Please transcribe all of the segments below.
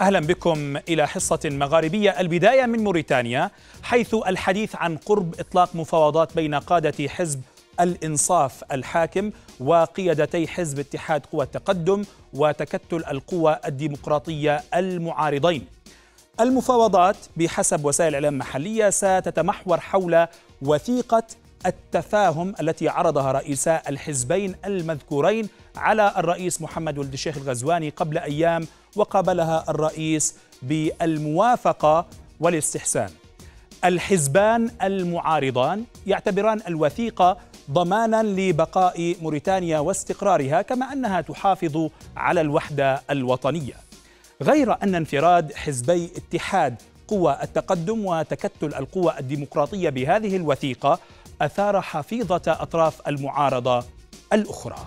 أهلا بكم إلى حصة مغاربية البداية من موريتانيا حيث الحديث عن قرب إطلاق مفاوضات بين قادة حزب الإنصاف الحاكم وقيادتي حزب اتحاد قوى التقدم وتكتل القوى الديمقراطية المعارضين المفاوضات بحسب وسائل الإعلام المحلية ستتمحور حول وثيقة التفاهم التي عرضها رئيسا الحزبين المذكورين على الرئيس محمد ولد الشيخ الغزواني قبل أيام وقابلها الرئيس بالموافقة والاستحسان الحزبان المعارضان يعتبران الوثيقة ضمانا لبقاء موريتانيا واستقرارها كما أنها تحافظ على الوحدة الوطنية غير أن انفراد حزبي اتحاد قوى التقدم وتكتل القوى الديمقراطية بهذه الوثيقة أثار حفيظة أطراف المعارضة الأخرى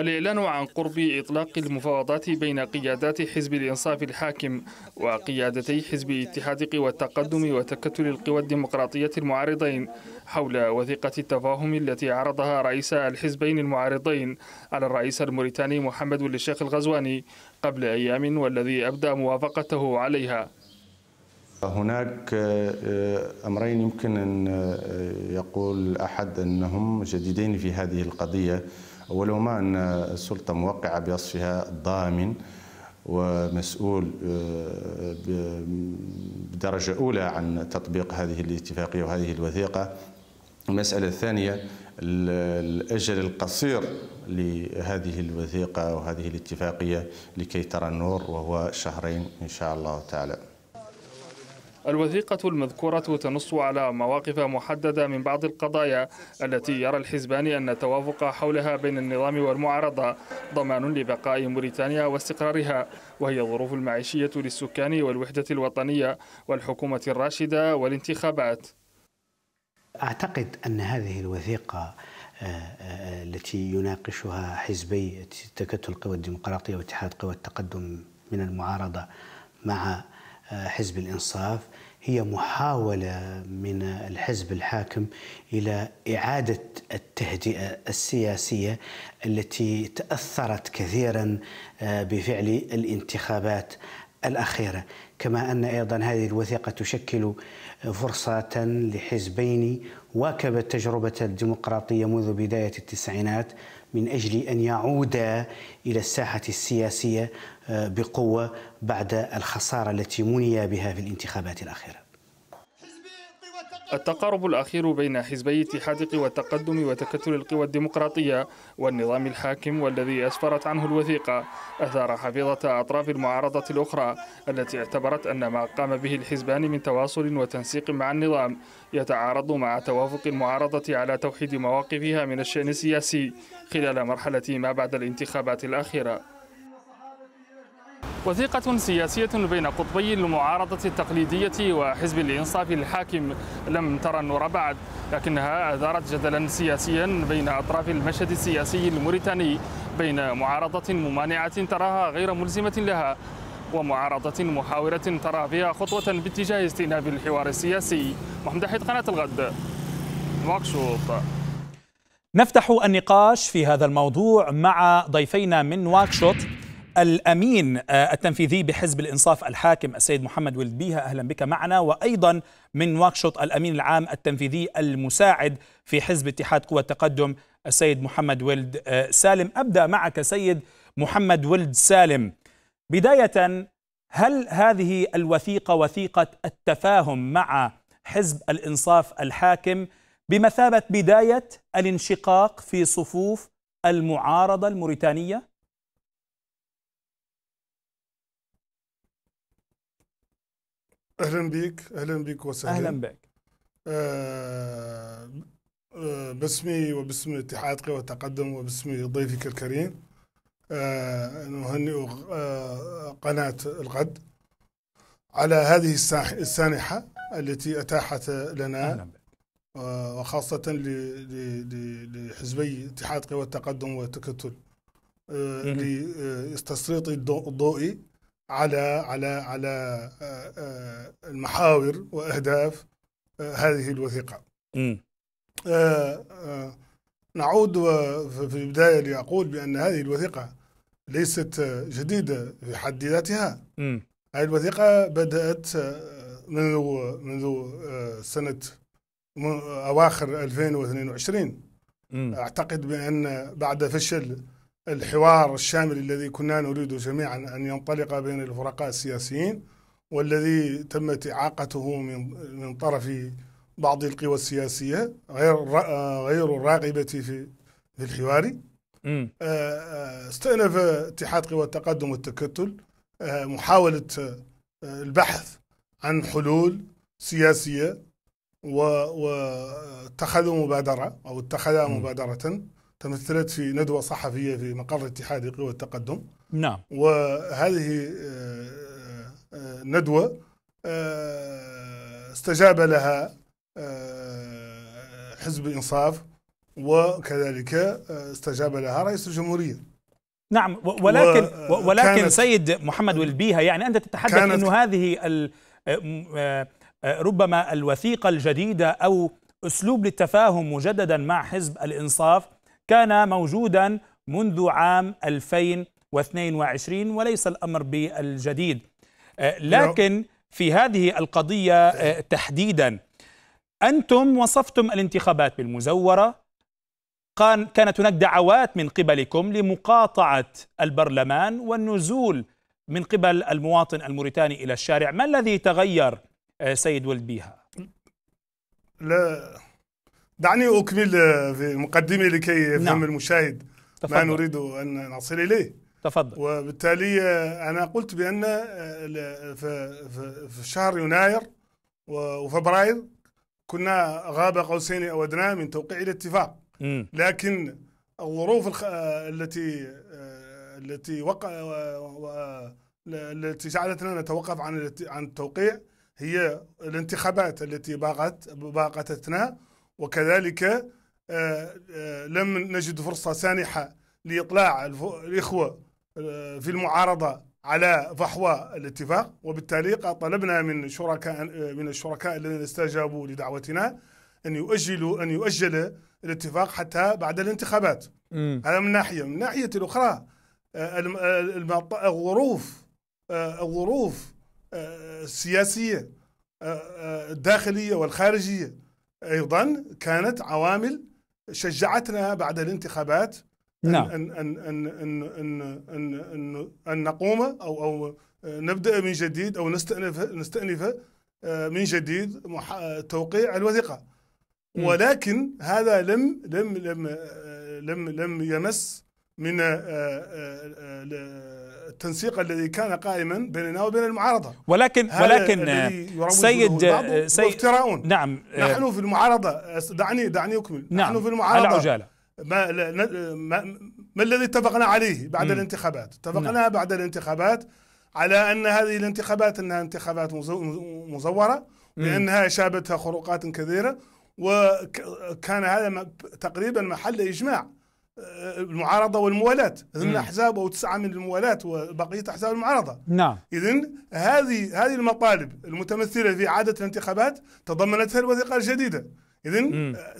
الإعلان عن قرب إطلاق المفاوضات بين قيادات حزب الإنصاف الحاكم وقيادتي حزب اتحاد قوى التقدم وتكتل القوى الديمقراطية المعارضين حول وثيقة التفاهم التي عرضها رئيس الحزبين المعارضين على الرئيس الموريتاني محمد الشيخ الغزواني قبل أيام والذي أبدى موافقته عليها هناك آه، آه، أمرين يمكن أن آه، يقول أحد أنهم جديدين في هذه القضية ولو ما أن آه، السلطة موقعة بوصفها ضامن ومسؤول آه، بدرجة أولى عن تطبيق هذه الاتفاقية وهذه الوثيقة المسألة الثانية الأجل القصير لهذه الوثيقة وهذه الاتفاقية لكي ترى النور وهو شهرين إن شاء الله تعالى الوثيقة المذكورة تنص على مواقف محددة من بعض القضايا التي يرى الحزبان أن التوافق حولها بين النظام والمعارضة ضمان لبقاء موريتانيا واستقرارها وهي الظروف المعيشية للسكان والوحدة الوطنية والحكومة الراشدة والانتخابات أعتقد أن هذه الوثيقة آه، آه، التي يناقشها حزبي تكتل القوى الديمقراطية واتحاد قوى التقدم من المعارضة مع آه، حزب الإنصاف هي محاولة من الحزب الحاكم إلى إعادة التهدئة السياسية التي تأثرت كثيرا آه، بفعل الانتخابات الأخيرة كما أن أيضا هذه الوثيقة تشكل فرصة لحزبين واكبت تجربة الديمقراطية منذ بداية التسعينات من أجل أن يعودا إلى الساحة السياسية آه، بقوة بعد الخسارة التي مني بها في الانتخابات الأخيرة التقارب الأخير بين حزبي اتحاد قوى التقدم وتكتل القوى الديمقراطية والنظام الحاكم والذي أسفرت عنه الوثيقة أثار حفيظة أطراف المعارضة الأخرى التي اعتبرت أن ما قام به الحزبان من تواصل وتنسيق مع النظام يتعارض مع توافق المعارضة على توحيد مواقفها من الشأن السياسي خلال مرحلة ما بعد الانتخابات الأخيرة وثيقة سياسية بين قطبي المعارضة التقليدية وحزب الإنصاف الحاكم لم ترى النور بعد لكنها أثارت جدلا سياسيا بين أطراف المشهد السياسي الموريتاني بين معارضة ممانعة تراها غير ملزمة لها ومعارضة محاورة ترى فيها خطوة باتجاه استئناف الحوار السياسي محمد حيد قناة الغد نواكشوط نفتح النقاش في هذا الموضوع مع ضيفينا من نواكشوط الأمين آه، التنفيذي بحزب الإنصاف الحاكم السيد محمد ولد بيها أهلا بك معنا وأيضا من واكشوط الأمين العام التنفيذي المساعد في حزب اتحاد قوى التقدم السيد محمد ولد آه، سالم أبدأ معك سيد محمد ولد سالم بداية هل هذه الوثيقة وثيقة التفاهم مع حزب الإنصاف الحاكم بمثابة بداية الانشقاق في صفوف المعارضة الموريتانية؟ اهلا بك اهلا بك وسهلا اهلا بك آه, آه، باسمي وباسم اتحاد قوى التقدم وباسم ضيفك الكريم آه نهنئ آه، قناه الغد على هذه السانحه التي اتاحت لنا أهلا بك. آه، وخاصة لحزبي اتحاد قوى التقدم والتكتل لتسليط الضوء على على على آه، آه، المحاور واهداف آه، هذه الوثيقه. نعود في البدايه لاقول بان هذه الوثيقه ليست جديده في حد ذاتها. هذه الوثيقه بدات منذ منذ سنه اواخر 2022 اعتقد بان بعد فشل الحوار الشامل الذي كنا نريد جميعا أن ينطلق بين الفرقاء السياسيين والذي تمت إعاقته من من طرف بعض القوى السياسية غير غير الراغبة في في الحوار آه، آه، استأنف اتحاد قوى التقدم والتكتل آه، محاولة البحث عن حلول سياسية واتخذوا مبادرة أو اتخذ مبادرة تمثلت في ندوة صحفية في مقر اتحاد قوى التقدم نعم وهذه آه، آه، ندوة آه، استجاب لها حزب إنصاف وكذلك استجاب لها رئيس الجمهورية نعم ولكن ولكن سيد محمد والبيها يعني أنت تتحدث أنه هذه ربما الوثيقة الجديدة أو أسلوب للتفاهم مجددا مع حزب الإنصاف كان موجودا منذ عام 2022 وليس الأمر بالجديد آه، لكن في هذه القضية آه، تحديدا أنتم وصفتم الانتخابات بالمزورة كانت هناك دعوات من قبلكم لمقاطعة البرلمان والنزول من قبل المواطن الموريتاني إلى الشارع ما الذي تغير آه، سيد ولد بيها؟ لا دعني أكمل آه، في مقدمة لكي يفهم نعم. المشاهد تفضل. ما نريد أن نصل إليه تفضل وبالتالي آه، أنا قلت بأن آه، في شهر يناير وفبراير كنا غاب قوسين أو أدنى من توقيع الاتفاق م. لكن الظروف التي التي وقع التي جعلتنا نتوقف عن عن التوقيع هي الانتخابات التي باقت باقتتنا وكذلك آه، آه، لم نجد فرصة سانحة لإطلاع الإخوة آه، في المعارضة على فحوى الاتفاق وبالتالي طلبنا من شركاء من الشركاء الذين استجابوا لدعوتنا ان يؤجلوا ان يؤجل الاتفاق حتى بعد الانتخابات هذا من ناحيه من ناحيه الاخرى الظروف الظروف السياسيه الداخليه والخارجيه ايضا كانت عوامل شجعتنا بعد الانتخابات نعم أن, أن, أن, أن, أن, أن, أن, أن نقوم أو, أو نبدأ من جديد أو نستأنف, نستأنف آه، من جديد توقيع الوثيقة ولكن هذا لم لم لم آه، لم لم يمس من آه، آه، آه، التنسيق الذي كان قائما بيننا وبين المعارضه ولكن ولكن سيد سيد نعم نحن في المعارضه دعني دعني اكمل نعم نحن في المعارضه العجاله ما, ما, ما الذي اتفقنا عليه بعد م. الانتخابات؟ نعم. اتفقنا نعم. بعد الانتخابات على ان هذه الانتخابات انها انتخابات مزوره لانها شابتها خروقات كثيره وكان هذا تقريبا محل اجماع المعارضه والموالاه ضمن احزاب او تسعه من الموالاه وبقيه احزاب المعارضه نعم اذا هذه هذه المطالب المتمثله في عاده الانتخابات تضمنتها الوثيقه الجديده اذا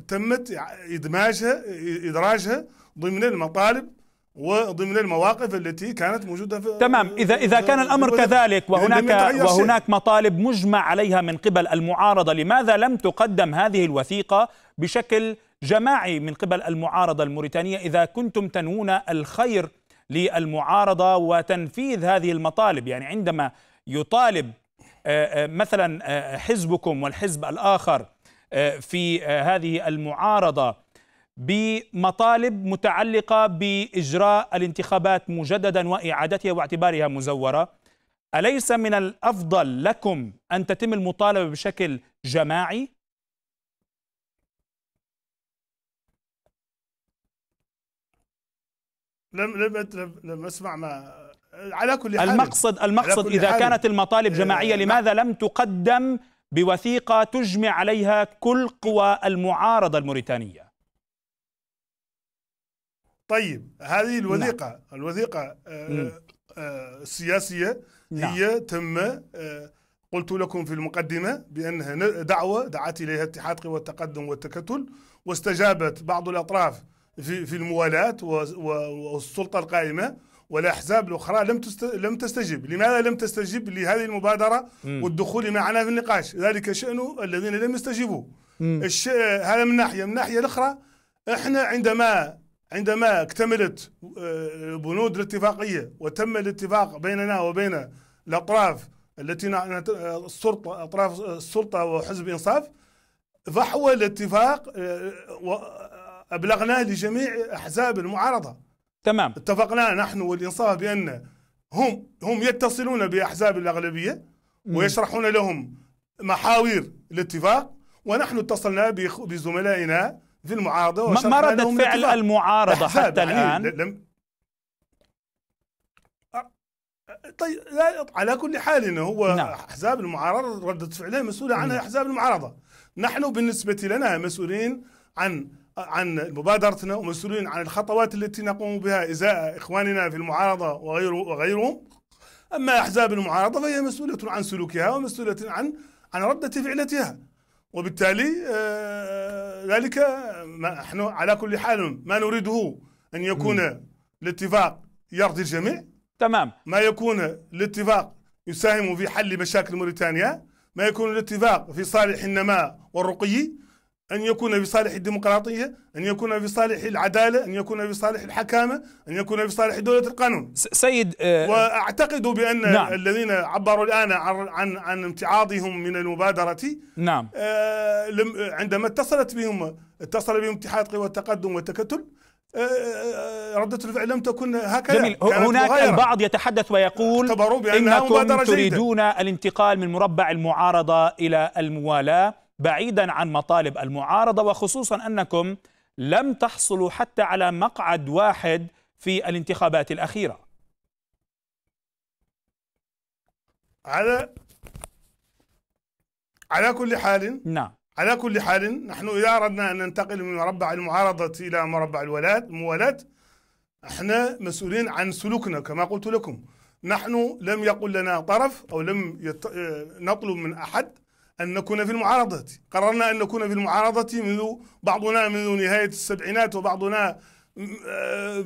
تمت ادماجها ادراجها ضمن المطالب وضمن المواقف التي كانت موجوده في تمام اذا اذا كان الامر كذلك وهناك وهناك مطالب مجمع عليها من قبل المعارضه لماذا لم تقدم هذه الوثيقه بشكل جماعي من قبل المعارضة الموريتانية إذا كنتم تنوون الخير للمعارضة وتنفيذ هذه المطالب يعني عندما يطالب آه، آه، مثلا آه، حزبكم والحزب الآخر في هذه المعارضة بمطالب متعلقة بإجراء الانتخابات مجددا وإعادتها واعتبارها مزورة أليس من الأفضل لكم أن تتم المطالبة بشكل جماعي لم لم لم لم اسمع ما على كل حال المقصد المقصد اذا حال. كانت المطالب آه، جماعيه لماذا لم تقدم بوثيقه تجمع عليها كل قوى المعارضه الموريتانيه طيب هذه الوثيقه نعم. الوثيقه آه، آه، السياسيه نعم. هي تم قلت لكم في المقدمه بانها دعوه دعت اليها اتحاد قوى التقدم والتكتل واستجابت بعض الاطراف في في الموالاة والسلطة القائمة والأحزاب الأخرى لم لم تستجب، لماذا لم تستجب لهذه المبادرة والدخول معنا في النقاش؟ ذلك شأن الذين لم يستجيبوا. هذا من ناحية، من الناحية الأخرى احنا عندما عندما اكتملت آه، بنود الاتفاقية وتم الاتفاق بيننا وبين الأطراف التي السلطة أطراف السلطة وحزب إنصاف فحول الاتفاق آه، أبلغناه لجميع أحزاب المعارضة تمام اتفقنا نحن والإنصاف بأن هم هم يتصلون بأحزاب الأغلبية ويشرحون لهم محاور الاتفاق ونحن اتصلنا بزملائنا في المعارضة ما ردة فعل المعارضة حتى إيه، الآن لم طيب على كل حال انه هو نعم. احزاب المعارضه رده فعلها مسؤوله عنها احزاب المعارضه نحن بالنسبه لنا مسؤولين عن عن مبادرتنا ومسؤولين عن الخطوات التي نقوم بها إزاء إخواننا في المعارضة وغيره وغيرهم أما أحزاب المعارضة فهي مسؤولة عن سلوكها ومسؤولة عن عن ردة فعلتها وبالتالي آه، ذلك ما نحن على كل حال ما نريده أن يكون الاتفاق يرضي الجميع تمام ما يكون الاتفاق يساهم في حل مشاكل موريتانيا ما يكون الاتفاق في صالح النماء والرقي أن يكون في صالح الديمقراطية أن يكون في صالح العدالة أن يكون في صالح الحكامة أن يكون في صالح دولة القانون سيد أه وأعتقد بأن نعم. الذين عبروا الآن عن, عن, عن امتعاضهم من المبادرة نعم آه عندما اتصلت بهم اتصل بهم اتحاد قوى التقدم والتكتل آه، آه، ردة الفعل لم تكن هكذا جميل. هناك مغيرة. البعض يتحدث ويقول إنكم تريدون الانتقال من مربع المعارضة إلى الموالاة بعيدا عن مطالب المعارضه وخصوصا انكم لم تحصلوا حتى على مقعد واحد في الانتخابات الاخيره. على على كل حال نعم على كل حال نحن اذا اردنا ان ننتقل من مربع المعارضه الى مربع الولاد موالاه احنا مسؤولين عن سلوكنا كما قلت لكم نحن لم يقل لنا طرف او لم يط... نطلب من احد أن نكون في المعارضة قررنا أن نكون في المعارضة منذ بعضنا منذ نهاية السبعينات وبعضنا آه،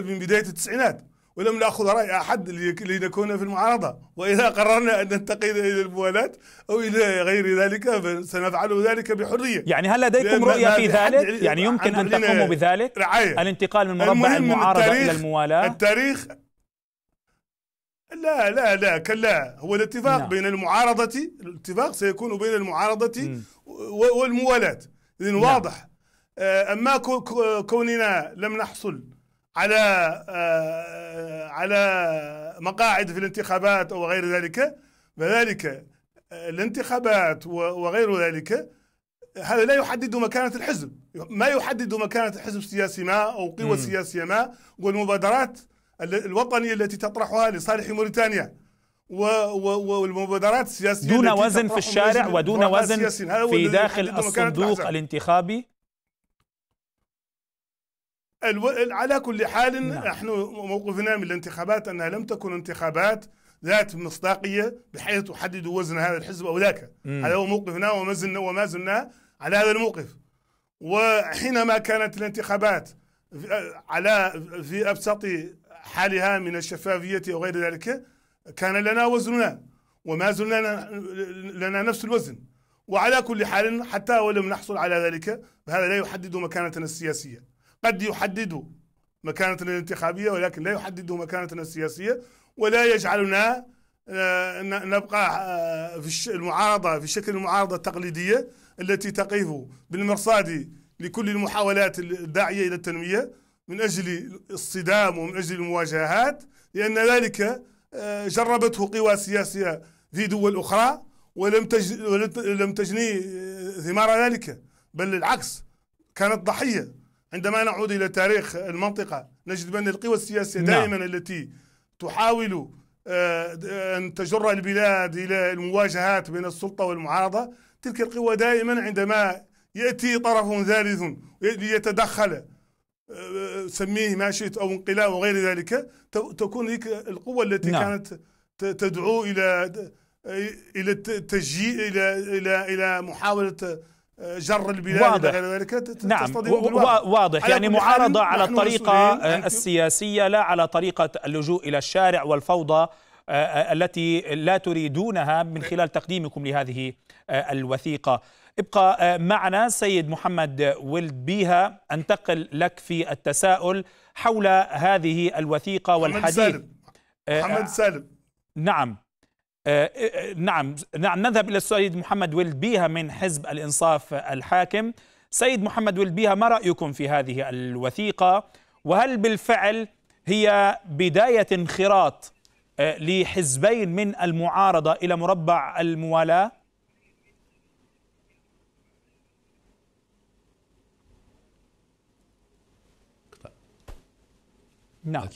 من بداية التسعينات ولم نأخذ رأي أحد لنكون في المعارضة وإذا قررنا أن ننتقل إلى الموالاة أو إلى غير ذلك سنفعل ذلك بحرية يعني هل لديكم رؤية في ذلك؟ يعني يمكن أن تقوموا بذلك؟ رعاية الانتقال من مربع المعارضة إلى الموالاة؟ التاريخ لا لا لا كلا هو الاتفاق نعم. بين المعارضة الاتفاق سيكون بين المعارضة والموالاة إذن نعم. واضح آه، أما كوننا لم نحصل على آه، على مقاعد في الانتخابات أو غير ذلك فذلك آه، الانتخابات وغير ذلك هذا لا يحدد مكانة الحزب ما يحدد مكانة الحزب السياسي ما أو قوى سياسية ما والمبادرات الوطنية التي تطرحها لصالح موريتانيا والمبادرات السياسية دون وزن في الشارع ودون وزن في داخل الصندوق الانتخابي على كل حال نعم. نحن موقفنا من الانتخابات انها لم تكن انتخابات ذات مصداقيه بحيث تحدد وزن هذا الحزب او ذاك هذا هو موقفنا وما زلنا وما زلنا على هذا الموقف وحينما كانت الانتخابات على في ابسط حالها من الشفافية وغير ذلك كان لنا وزننا وما زلنا لنا نفس الوزن وعلى كل حال حتى ولم نحصل على ذلك فهذا لا يحدد مكانتنا السياسية قد يحدد مكانتنا الانتخابية ولكن لا يحدد مكانتنا السياسية ولا يجعلنا آه، نبقى آه، في المعارضة في شكل المعارضة التقليدية التي تقف بالمرصاد لكل المحاولات الداعية إلى التنمية من أجل الصدام ومن أجل المواجهات لأن ذلك آه، جربته قوى سياسية في دول أخرى ولم لم تجني آه، ثمار ذلك بل العكس كانت ضحية عندما نعود إلى تاريخ المنطقة نجد بأن القوى السياسية نعم. دائما التي تحاول آه، أن تجر البلاد إلى المواجهات بين السلطة والمعارضة تلك القوى دائما عندما يأتي طرف ثالث ليتدخل سميه ما شئت أو انقلاب وغير ذلك تكون هيك القوة التي نعم. كانت تدعو إلى إلى التشجيع إلى إلى إلى محاولة آه، جر البلاد واضح. ذلك نعم واضح يعني معارضة على الطريقة آه، السياسية لا على طريقة اللجوء إلى الشارع والفوضى آه، التي لا تريدونها من نعم. خلال تقديمكم لهذه الوثيقة ابقى آه، معنا سيد محمد ولد بيها انتقل لك في التساؤل حول هذه الوثيقة والحديث محمد سالم آه، آه، محمد سالم نعم نعم نعم نذهب إلى السيد محمد ولد بيها من حزب الإنصاف الحاكم سيد محمد ولد بيها ما رأيكم في هذه الوثيقة وهل بالفعل هي بداية انخراط لحزبين من المعارضة إلى مربع الموالاة؟ نعم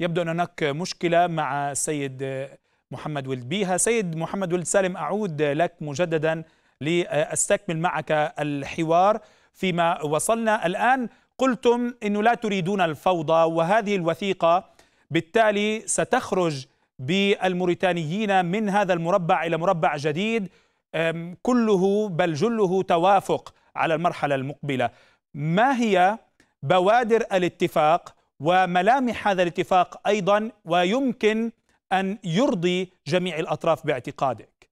يبدو أن هناك مشكلة مع سيد محمد ولد بيها سيد محمد ولد سالم أعود لك مجددا لأستكمل معك الحوار فيما وصلنا الآن قلتم أنه لا تريدون الفوضى وهذه الوثيقة بالتالي ستخرج بالموريتانيين من هذا المربع إلى مربع جديد كله بل جله توافق على المرحلة المقبلة ما هي بوادر الاتفاق وملامح هذا الاتفاق ايضا ويمكن ان يرضي جميع الاطراف باعتقادك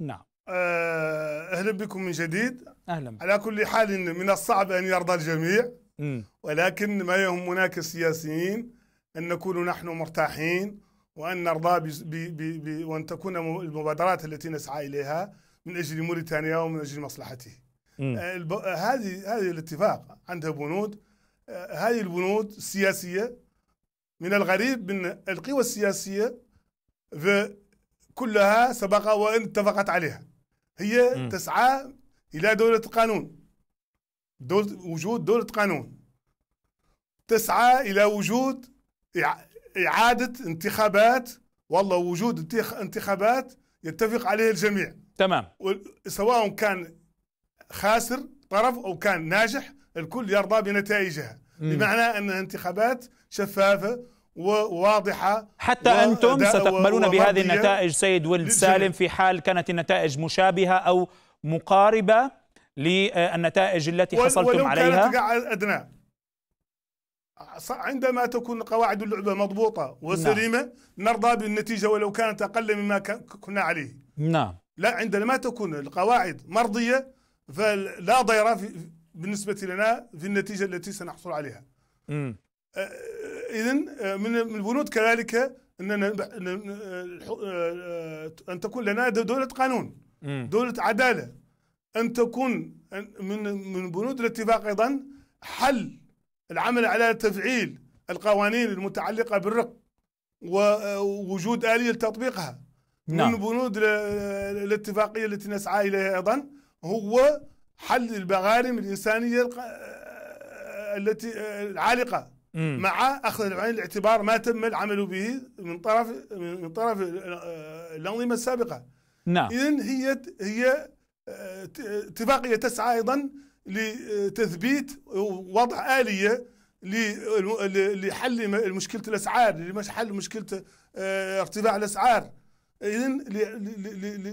نعم آه، اهلا بكم من جديد اهلا بكم. على كل حال من الصعب ان يرضى الجميع م. ولكن ما يهمنا كسياسيين ان نكون نحن مرتاحين وان نرضى بي بي بي وان تكون المبادرات التي نسعى اليها من اجل موريتانيا ومن اجل مصلحته. آه، آه، هذه هذه الاتفاق عندها بنود آه، هذه البنود السياسيه من الغريب ان القوى السياسيه كلها سبق وان اتفقت عليها هي م. تسعى الى دوله قانون دولة وجود دولة قانون تسعى إلى وجود إعادة انتخابات والله وجود انتخابات يتفق عليه الجميع تمام سواء كان خاسر طرف او كان ناجح الكل يرضى بنتائجها مم. بمعنى ان انتخابات شفافه وواضحه حتى و... انتم ستقبلون و... بهذه النتائج سيد ولد سالم في حال كانت النتائج مشابهه او مقاربه للنتائج التي و... حصلتم ولو عليها كانت ادنى عندما تكون قواعد اللعبه مضبوطه نعم. وسليمه نعم. نرضى بالنتيجه ولو كانت اقل مما كنا عليه نعم لا عندما تكون القواعد مرضية فلا ضير بالنسبة لنا في النتيجة التي سنحصل عليها آه، إذا آه، من البنود كذلك أننا آه، أن تكون لنا دولة قانون دولة عدالة أن تكون من من بنود الاتفاق أيضا حل العمل على تفعيل القوانين المتعلقة بالرق ووجود آلية لتطبيقها نعم. من بنود الاتفاقية التي نسعى إليها أيضا هو حل المغارم الإنسانية آه، التي آه، العالقة مم. مع أخذ بعين الاعتبار ما تم العمل به من طرف من طرف آه، الأنظمة السابقة نعم اذا هي هي اتفاقية تسعى أيضا لتثبيت وضع آلية لحل مشكلة الأسعار لحل مشكلة ارتفاع الأسعار إذن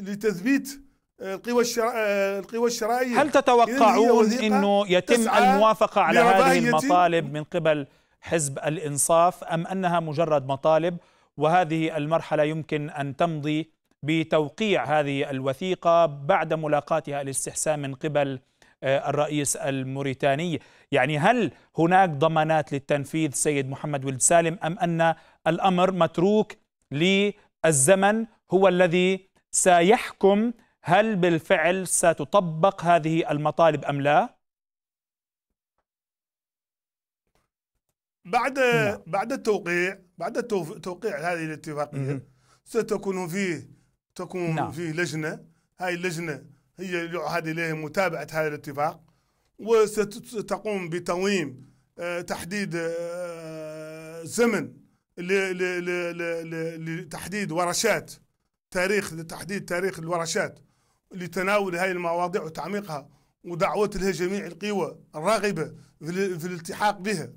لتثبيت آه، القوى آه، القوى الشرائية هل تتوقعون انه يتم الموافقه على هذه المطالب من قبل حزب الانصاف ام انها مجرد مطالب وهذه المرحله يمكن ان تمضي بتوقيع هذه الوثيقه بعد ملاقاتها الاستحسان من قبل آه، الرئيس الموريتاني يعني هل هناك ضمانات للتنفيذ سيد محمد ولد سالم ام ان الامر متروك للزمن هو الذي سيحكم هل بالفعل ستطبق هذه المطالب أم لا؟ بعد نعم. بعد التوقيع بعد توقيع هذه الاتفاقية ستكون فيه تكون نعم. فيه لجنة هاي اللجنة هي يعهد إليها متابعة هذا الاتفاق وستقوم بتنظيم آه، تحديد آه، زمن لتحديد ورشات تاريخ لتحديد تاريخ الورشات لتناول هذه المواضيع وتعميقها ودعوة لها جميع القوى الراغبة في الالتحاق بها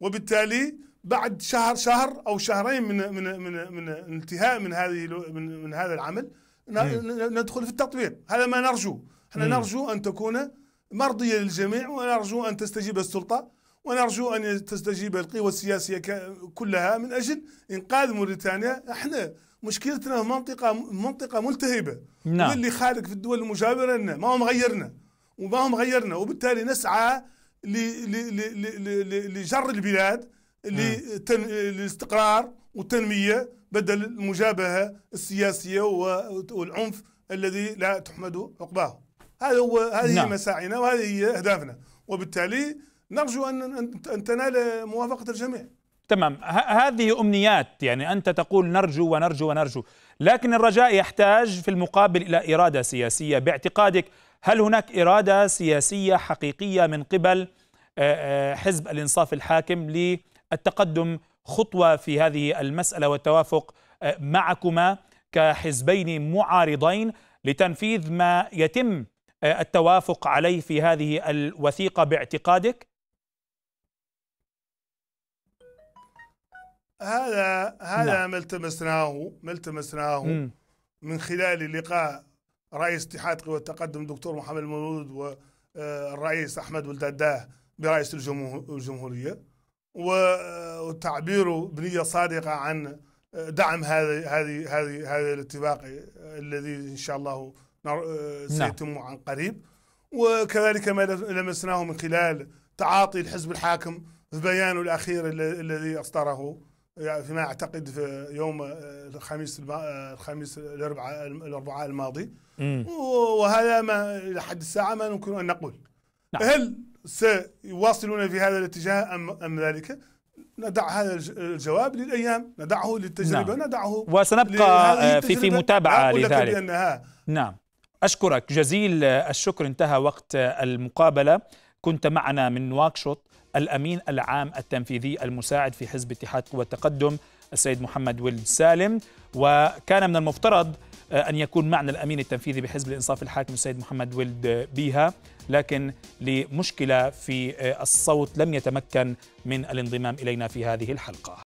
وبالتالي بعد شهر شهر او شهرين من من من من انتهاء من هذه من, من هذا العمل إيه. ندخل في التطبيق هذا ما نرجو احنا إيه. نرجو ان تكون مرضيه للجميع ونرجو ان تستجيب السلطه ونرجو ان تستجيب القوى السياسيه كلها من اجل انقاذ موريتانيا احنا مشكلتنا في منطقة منطقة ملتهبة نعم واللي خالق في الدول المجاورة لنا ما هو مغيرنا وما هو مغيرنا وبالتالي نسعى لجر البلاد نعم. للاستقرار والتنمية بدل المجابهة السياسية والعنف الذي لا تحمد عقباه هذا هو هذه نعم. مساعينا وهذه هي أهدافنا وبالتالي نرجو أن أن تنال موافقة الجميع تمام هذه امنيات يعني انت تقول نرجو ونرجو ونرجو لكن الرجاء يحتاج في المقابل الى اراده سياسيه باعتقادك هل هناك اراده سياسيه حقيقيه من قبل آه، آه، حزب الانصاف الحاكم للتقدم خطوه في هذه المساله والتوافق آه، معكما كحزبين معارضين لتنفيذ ما يتم التوافق عليه في هذه الوثيقه باعتقادك هذا هذا ما نعم. التمسناه ما التمسناه من خلال لقاء رئيس اتحاد قوى التقدم الدكتور محمد المولود والرئيس آه، احمد ولداداه برئيس الجمهوريه وتعبيره آه، بنيه صادقه عن آه، دعم هذه هذه هذه هذا الاتفاق الذي ان شاء الله نعم. سيتم عن قريب وكذلك ما لمسناه من خلال تعاطي الحزب الحاكم في بيانه الاخير الذي اصدره يعني فيما اعتقد في يوم آه، الخميس آه، الخميس الاربعاء الاربعاء الماضي وهذا ما الى حد الساعه ما نمكن ان نقول نعم. هل سيواصلون في هذا الاتجاه ام ام ذلك؟ ندع هذا الجواب للايام ندعه للتجربه نعم. ندعه وسنبقى آه، في في متابعه لذلك لأنها نعم اشكرك جزيل الشكر انتهى وقت المقابله كنت معنا من نواكشوط الأمين العام التنفيذي المساعد في حزب اتحاد قوى التقدم السيد محمد ولد سالم وكان من المفترض آه، أن يكون معنا الأمين التنفيذي بحزب الإنصاف الحاكم السيد محمد ولد بيها لكن لمشكلة في آه، الصوت لم يتمكن من الانضمام إلينا في هذه الحلقة